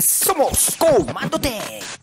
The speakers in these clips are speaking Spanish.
Somos Mándote.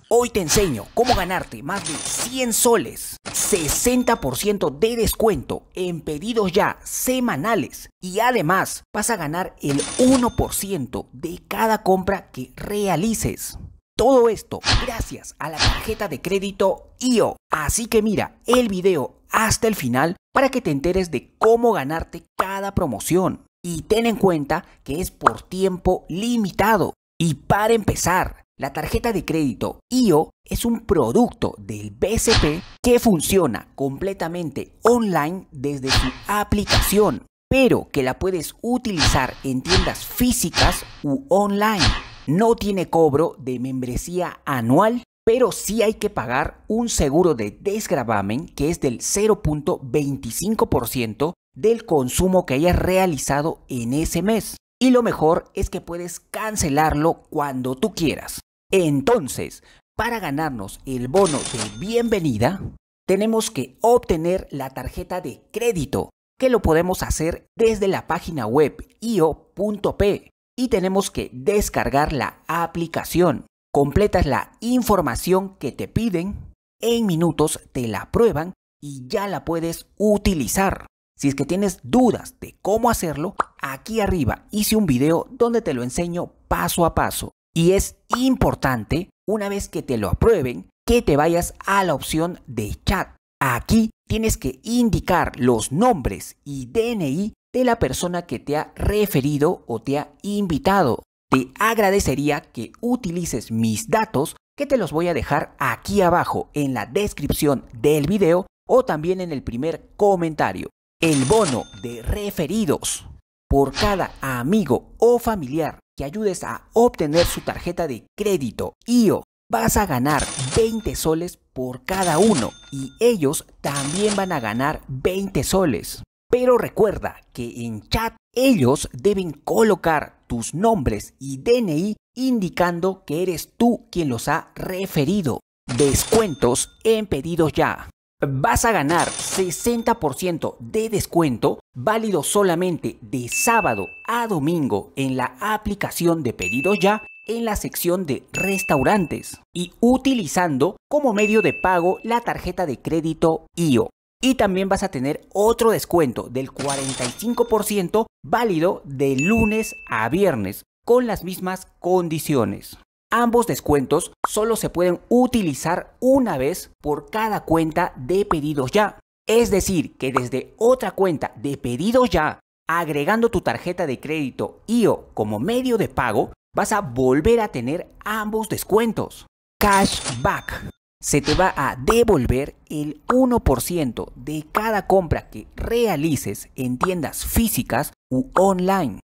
Hoy te enseño cómo ganarte más de 100 soles, 60% de descuento en pedidos ya semanales y además vas a ganar el 1% de cada compra que realices. Todo esto gracias a la tarjeta de crédito IO. Así que mira el video hasta el final para que te enteres de cómo ganarte cada promoción. Y ten en cuenta que es por tiempo limitado. Y para empezar, la tarjeta de crédito IO es un producto del BCP que funciona completamente online desde su aplicación, pero que la puedes utilizar en tiendas físicas u online. No tiene cobro de membresía anual, pero sí hay que pagar un seguro de desgravamen que es del 0.25% del consumo que hayas realizado en ese mes y lo mejor es que puedes cancelarlo cuando tú quieras. Entonces, para ganarnos el bono de bienvenida, tenemos que obtener la tarjeta de crédito, que lo podemos hacer desde la página web io.p y tenemos que descargar la aplicación. Completas la información que te piden, en minutos te la prueban y ya la puedes utilizar. Si es que tienes dudas de cómo hacerlo, aquí arriba hice un video donde te lo enseño paso a paso. Y es importante, una vez que te lo aprueben, que te vayas a la opción de chat. Aquí tienes que indicar los nombres y DNI de la persona que te ha referido o te ha invitado. Te agradecería que utilices mis datos que te los voy a dejar aquí abajo en la descripción del video o también en el primer comentario. El bono de referidos por cada amigo o familiar que ayudes a obtener su tarjeta de crédito IO, vas a ganar 20 soles por cada uno y ellos también van a ganar 20 soles. Pero recuerda que en chat ellos deben colocar tus nombres y DNI indicando que eres tú quien los ha referido. Descuentos en pedidos ya. Vas a ganar 60% de descuento válido solamente de sábado a domingo en la aplicación de pedido ya en la sección de restaurantes y utilizando como medio de pago la tarjeta de crédito IO. Y también vas a tener otro descuento del 45% válido de lunes a viernes con las mismas condiciones. Ambos descuentos solo se pueden utilizar una vez por cada cuenta de pedidos ya. Es decir, que desde otra cuenta de pedidos ya, agregando tu tarjeta de crédito IO como medio de pago, vas a volver a tener ambos descuentos. Cashback. Se te va a devolver el 1% de cada compra que realices en tiendas físicas u online.